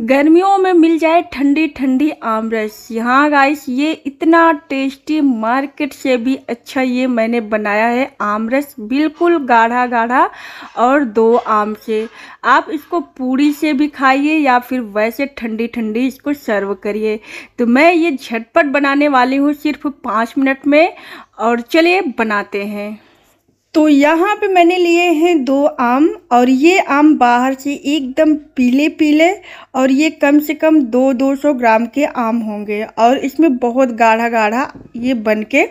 गर्मियों में मिल जाए ठंडी ठंडी आमरस यहाँ गाइस ये इतना टेस्टी मार्केट से भी अच्छा ये मैंने बनाया है आमरस बिल्कुल गाढ़ा गाढ़ा और दो आम से आप इसको पूरी से भी खाइए या फिर वैसे ठंडी ठंडी इसको सर्व करिए तो मैं ये झटपट बनाने वाली हूँ सिर्फ पाँच मिनट में और चलिए बनाते हैं तो यहाँ पे मैंने लिए हैं दो आम और ये आम बाहर से एकदम पीले पीले और ये कम से कम दो दो सौ ग्राम के आम होंगे और इसमें बहुत गाढ़ा गाढ़ा ये बन के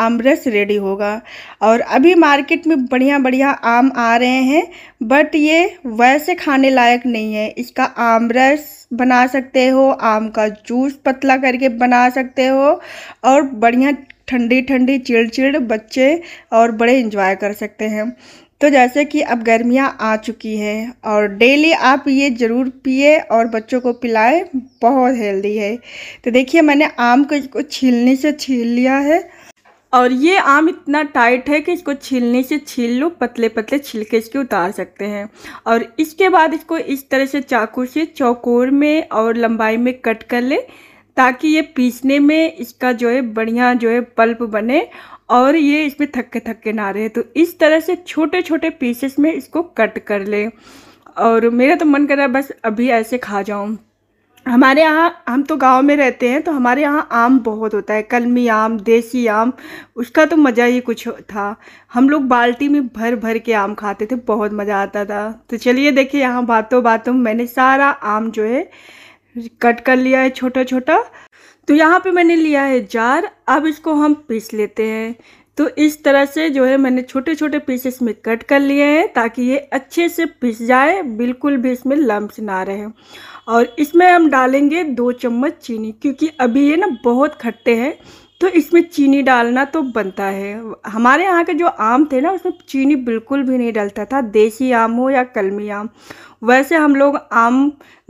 आम रस रेडी होगा और अभी मार्केट में बढ़िया बढ़िया आम आ रहे हैं बट ये वैसे खाने लायक नहीं है इसका आम रस बना सकते हो आम का जूस पतला करके बना सकते हो और बढ़िया ठंडी ठंडी चिड़चिड़ बच्चे और बड़े इंजॉय कर सकते हैं तो जैसे कि अब गर्मियाँ आ चुकी है और डेली आप ये ज़रूर पिए और बच्चों को पिलाएं बहुत हेल्दी है तो देखिए मैंने आम को इसको छीलने से छील लिया है और ये आम इतना टाइट है कि इसको छीलने से छील लो पतले पतले छिलके इसके उतार सकते हैं और इसके बाद इसको इस तरह से चाकू से चौकोर में और लंबाई में कट कर ले ताकि ये पीसने में इसका जो है बढ़िया जो है पल्प बने और ये इसमें थके थके ना रहे तो इस तरह से छोटे छोटे पीसेस में इसको कट कर ले और मेरा तो मन कर रहा है बस अभी ऐसे खा जाऊँ हमारे यहाँ हम तो गांव में रहते हैं तो हमारे यहाँ आम बहुत होता है कलमी आम देसी आम उसका तो मज़ा ही कुछ था हम लोग बाल्टी में भर भर के आम खाते थे बहुत मज़ा आता था तो चलिए देखिए यहाँ बातों बातों मैंने सारा आम जो है कट कर लिया है छोटा छोटा तो यहाँ पे मैंने लिया है जार अब इसको हम पीस लेते हैं तो इस तरह से जो है मैंने छोटे छोटे पीसेस में कट कर लिए हैं ताकि ये अच्छे से पिस जाए बिल्कुल भी इसमें लम्ब ना रहे और इसमें हम डालेंगे दो चम्मच चीनी क्योंकि अभी ये ना बहुत खट्टे हैं तो इसमें चीनी डालना तो बनता है हमारे यहाँ के जो आम थे ना उसमें चीनी बिल्कुल भी नहीं डलता था देसी आम हो या कलमी आम वैसे हम लोग आम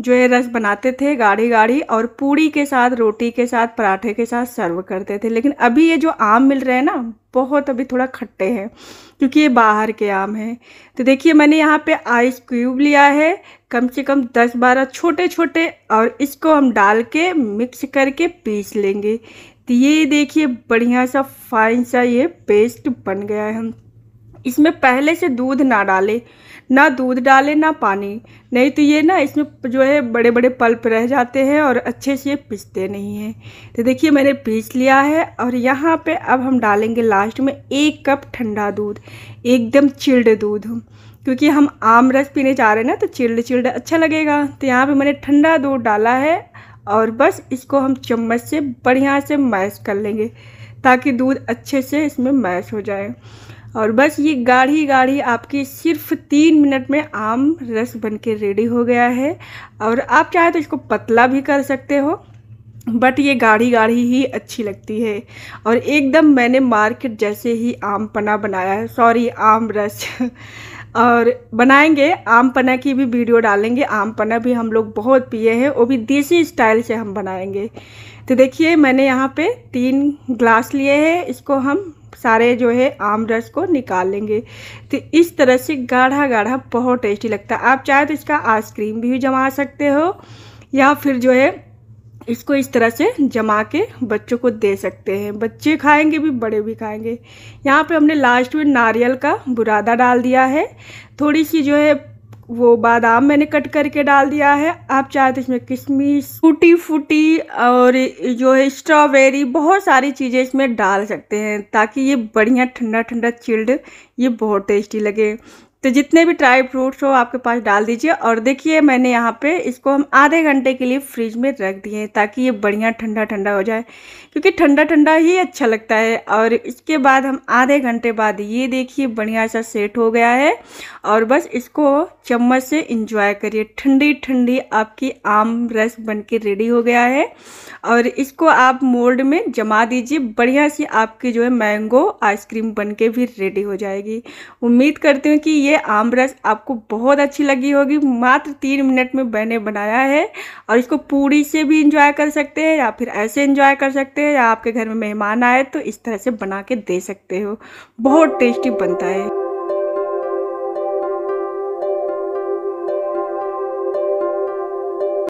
जो है रस बनाते थे गाढ़ी गाढ़ी और पूड़ी के साथ रोटी के साथ पराठे के साथ सर्व करते थे लेकिन अभी ये जो आम मिल रहे हैं ना बहुत अभी थोड़ा खट्टे हैं क्योंकि ये बाहर के आम हैं तो देखिए मैंने यहाँ पे आइस क्यूब लिया है कम से कम 10-12 छोटे छोटे और इसको हम डाल के मिक्स करके पीस लेंगे तो ये देखिए बढ़िया सा फाइन सा ये पेस्ट बन गया है इसमें पहले से दूध ना डाले ना दूध डाले ना पानी नहीं तो ये ना इसमें जो है बड़े बड़े पल्प रह जाते हैं और अच्छे से ये पीसते नहीं हैं तो देखिए मैंने पीस लिया है और यहाँ पे अब हम डालेंगे लास्ट में एक कप ठंडा दूध एकदम चिल्ड दूध क्योंकि हम आम रस पीने जा रहे हैं ना तो चिल्ड चिल्ड अच्छा लगेगा तो यहाँ पर मैंने ठंडा दूध डाला है और बस इसको हम चम्मच से बढ़िया से मैश कर लेंगे ताकि दूध अच्छे से इसमें मैश हो जाए और बस ये गाढ़ी गाढ़ी आपकी सिर्फ तीन मिनट में आम रस बन के रेडी हो गया है और आप चाहे तो इसको पतला भी कर सकते हो बट ये गाढ़ी गाढ़ी ही अच्छी लगती है और एकदम मैंने मार्केट जैसे ही आम पना बनाया है सॉरी आम रस और बनाएंगे आम पना की भी वीडियो डालेंगे आम पना भी हम लोग बहुत पिए हैं वो भी देसी स्टाइल से हम बनाएंगे तो देखिए मैंने यहाँ पे तीन ग्लास लिए हैं इसको हम सारे जो है आम रस को निकाल लेंगे तो इस तरह से गाढ़ा गाढ़ा बहुत टेस्टी लगता है आप चाहे तो इसका आइसक्रीम भी जमा सकते हो या फिर जो है इसको इस तरह से जमा के बच्चों को दे सकते हैं बच्चे खाएंगे भी बड़े भी खाएंगे यहाँ पे हमने लास्ट में नारियल का बुरादा डाल दिया है थोड़ी सी जो है वो बादाम मैंने कट करके डाल दिया है आप चाहे तो इसमें किशमिश फूटी फूटी और जो है स्ट्रॉबेरी बहुत सारी चीज़ें इसमें डाल सकते हैं ताकि ये बढ़िया ठंडा ठंडा चिल्ड ये बहुत टेस्टी लगे तो जितने भी ड्राई फ्रूट्स हो आपके पास डाल दीजिए और देखिए मैंने यहाँ पे इसको हम आधे घंटे के लिए फ्रिज में रख दिए ताकि ये बढ़िया ठंडा ठंडा हो जाए क्योंकि ठंडा ठंडा ही अच्छा लगता है और इसके बाद हम आधे घंटे बाद ये देखिए बढ़िया सा सेट हो गया है और बस इसको चम्मच से इंजॉय करिए ठंडी ठंडी आपकी आम रस बन के रेडी हो गया है और इसको आप मोल्ड में जमा दीजिए बढ़िया सी आपकी जो है मैंगो आइसक्रीम बन के भी रेडी हो जाएगी उम्मीद करती हूँ कि ये आम रस आपको बहुत अच्छी लगी होगी मात्र तीन मिनट में मैंने बनाया है और इसको पूरी से भी इंजॉय कर सकते हैं या फिर ऐसे इंजॉय कर सकते हैं या आपके घर में मेहमान आए तो इस तरह से बना के दे सकते हो बहुत टेस्टी बनता है